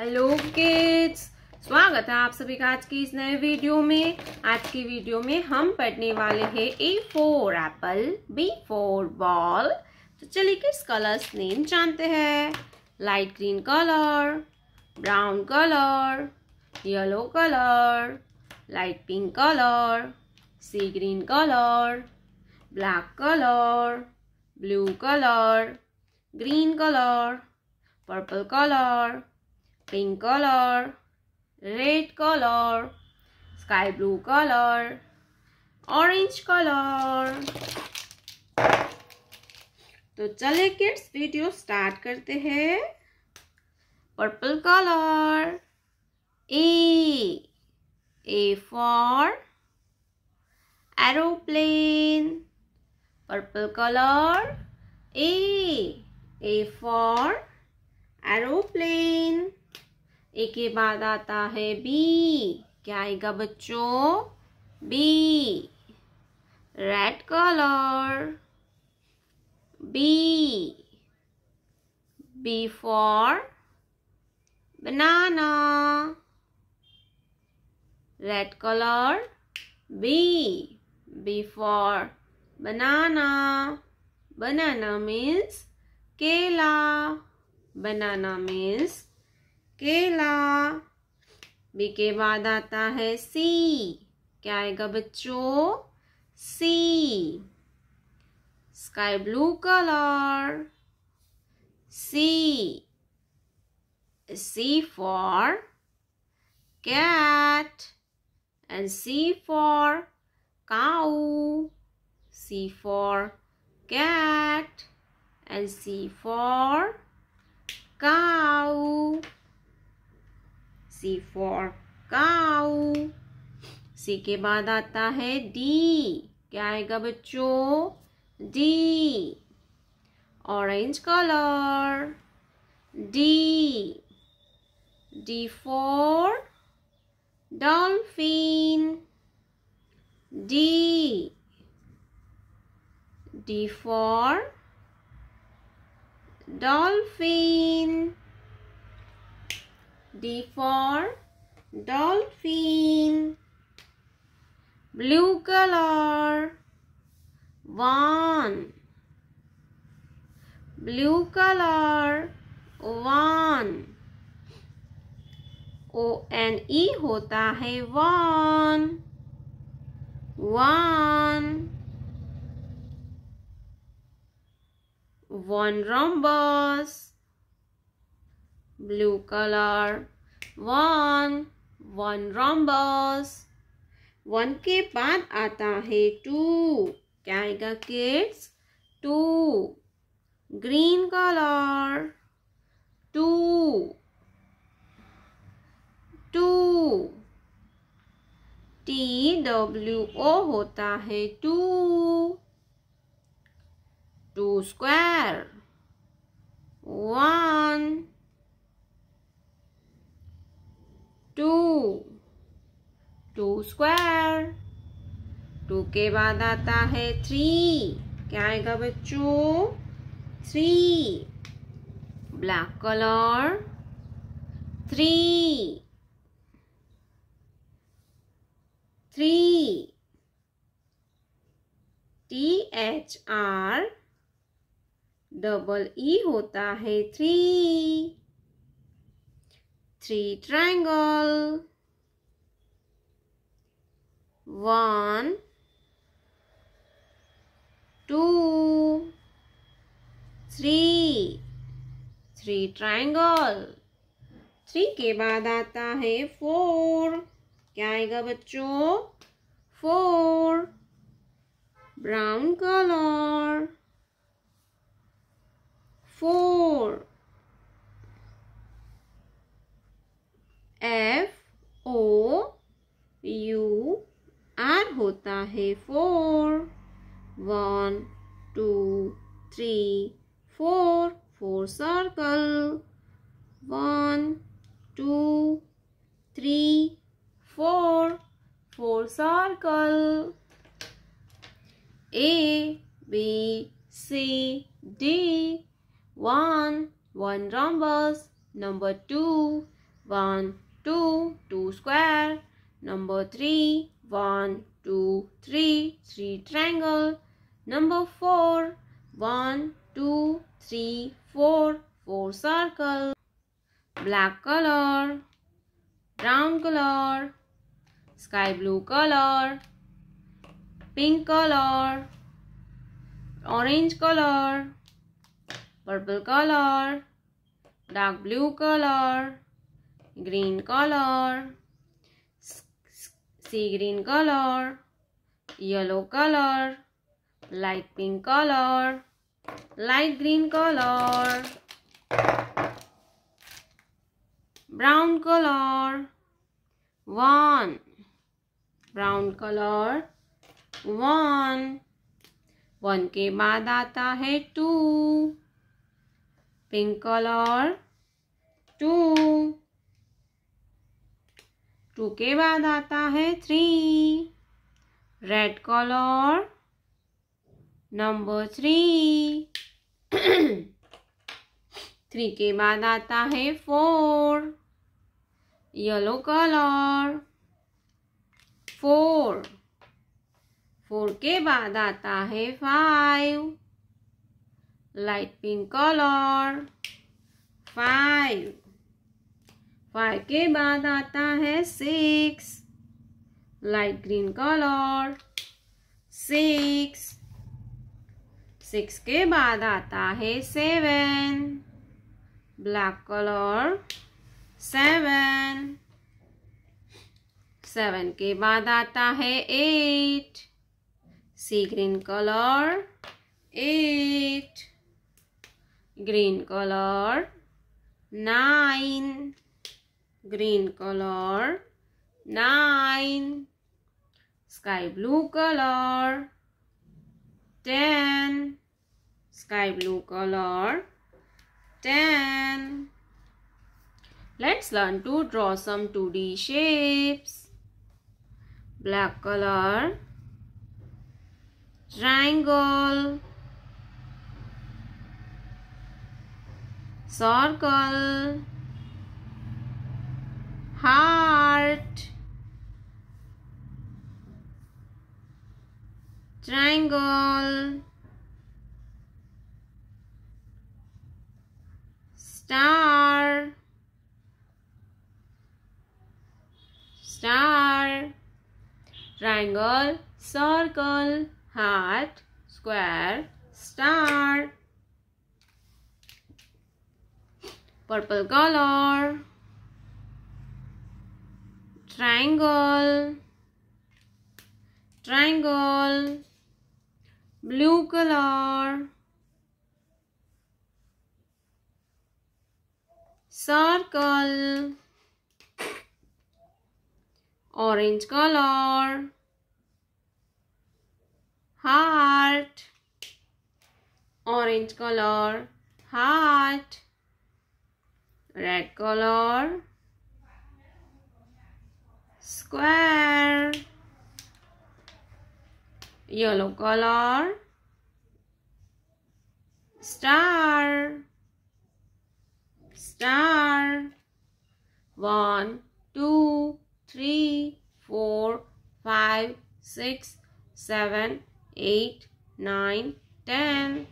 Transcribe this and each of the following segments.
Hello kids स्वागत है आप सभी का आज की इस नए वीडियो में आज की वीडियो में हम पढ़ने वाले हैं A for apple B for ball तो चलिए किस कलर्स नेम जानते हैं light green colour brown colour yellow colour light pink colour sea green colour black colour blue colour green colour purple colour pink color, red color, sky blue color, orange color. तो चले kids video start करते हैं purple colour A A for aeroplane purple colour A A for aeroplane A के बाद आता है B क्या आएगा बच्चों B red colour B B for banana red colour B B for banana banana means केला बनाना मीन्स केला B के बाद आता है सी क्या आएगा बच्चों C sky blue colour C C for cat and C for cow C for cat and C for C for cow C के बाद आता है डी क्या आएगा बच्चों D orange colour D D for dolphin D D for dolphin D for dolphin. Blue color. One. Blue color. One. O N E होता है one one one rhombus blue color. One, one rhombus. One के बाद आता है two क्या आएगा kids two green colour two two T W O होता है two two square one two two square two के बाद आता है थ्री क्या आएगा बच्चों three black colour three three T H R double E होता है three three triangle. One, two, three. Three triangle three के बाद आता है फोर क्या आएगा बच्चों four brown colour four F O U R होता है four one two three four four circle one two three four four circle A B C D one one rhombus number two one 2, 2 square. Number 3, 1, 2, 3, 3 triangle. Number 4, 1, 2, 3, 4, 4 circle. Black color, brown color, sky blue color, pink color, orange color, purple color, dark blue color, green color sea green color yellow color light pink color light green color brown color one brown color one one के बाद आता है two pink colour two two के बाद आता है three red colour number three three के बाद आता है four yellow colour four four के बाद आता है five light pink colour five five के बाद आता है six light green colour six six के बाद आता है seven black colour seven seven के बाद आता है eight sea green colour eight green colour nine green color 9 sky blue color 10 sky blue color 10 let's learn to draw some 2d shapes black color triangle circle heart triangle star star triangle circle heart square star purple color triangle triangle blue color circle orange color heart orange color heart red color square yellow color star star one two three four five six seven eight nine ten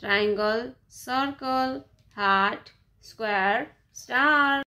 triangle circle heart square star